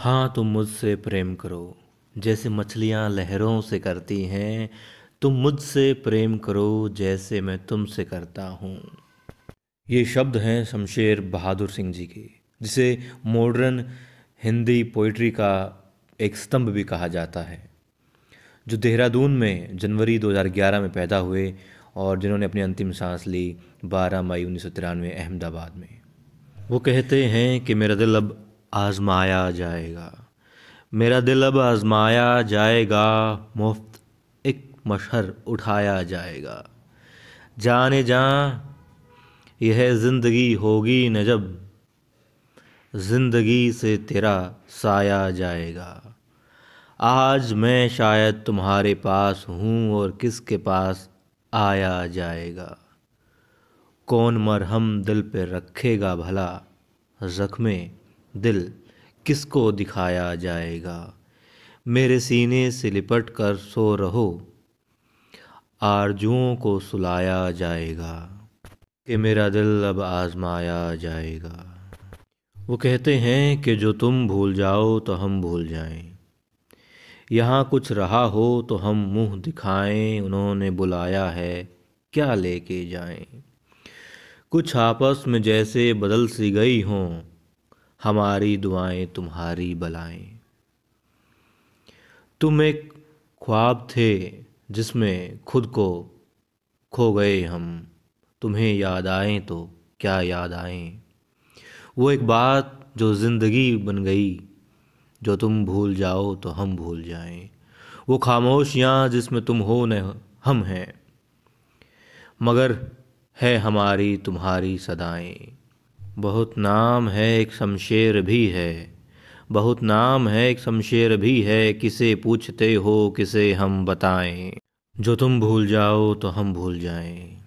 हाँ तुम मुझसे प्रेम करो जैसे मछलियाँ लहरों से करती हैं तुम मुझसे प्रेम करो जैसे मैं तुमसे करता हूँ ये शब्द हैं शमशेर बहादुर सिंह जी के जिसे मॉडर्न हिंदी पोइट्री का एक स्तंभ भी कहा जाता है जो देहरादून में जनवरी 2011 में पैदा हुए और जिन्होंने अपनी अंतिम सांस ली 12 मई उन्नीस अहमदाबाद में वो कहते हैं कि मेरा दिल अब आजमाया जाएगा मेरा दिल अब आजमाया जाएगा मुफ्त एक मशहर उठाया जाएगा जाने जा यह ज़िंदगी होगी न जब ज़िंदगी से तेरा साया जाएगा आज मैं शायद तुम्हारे पास हूँ और किसके पास आया जाएगा कौन मरहम दिल पे रखेगा भला ज़ख्मे दिल किसको दिखाया जाएगा मेरे सीने से लिपट कर सो रहो आरजुओं को सुलाया जाएगा कि मेरा दिल अब आजमाया जाएगा वो कहते हैं कि जो तुम भूल जाओ तो हम भूल जाएं यहाँ कुछ रहा हो तो हम मुंह दिखाएं उन्होंने बुलाया है क्या लेके जाएं कुछ आपस में जैसे बदल सी गई हों हमारी दुआएं तुम्हारी बलाएं तुम एक ख्वाब थे जिसमें खुद को खो गए हम तुम्हें याद आए तो क्या याद आए वो एक बात जो ज़िंदगी बन गई जो तुम भूल जाओ तो हम भूल जाएं वो खामोशियाँ जिसमें तुम हो न हम हैं मगर है हमारी तुम्हारी सदाएं बहुत नाम है एक शमशेर भी है बहुत नाम है एक शमशेर भी है किसे पूछते हो किसे हम बताएं जो तुम भूल जाओ तो हम भूल जाएं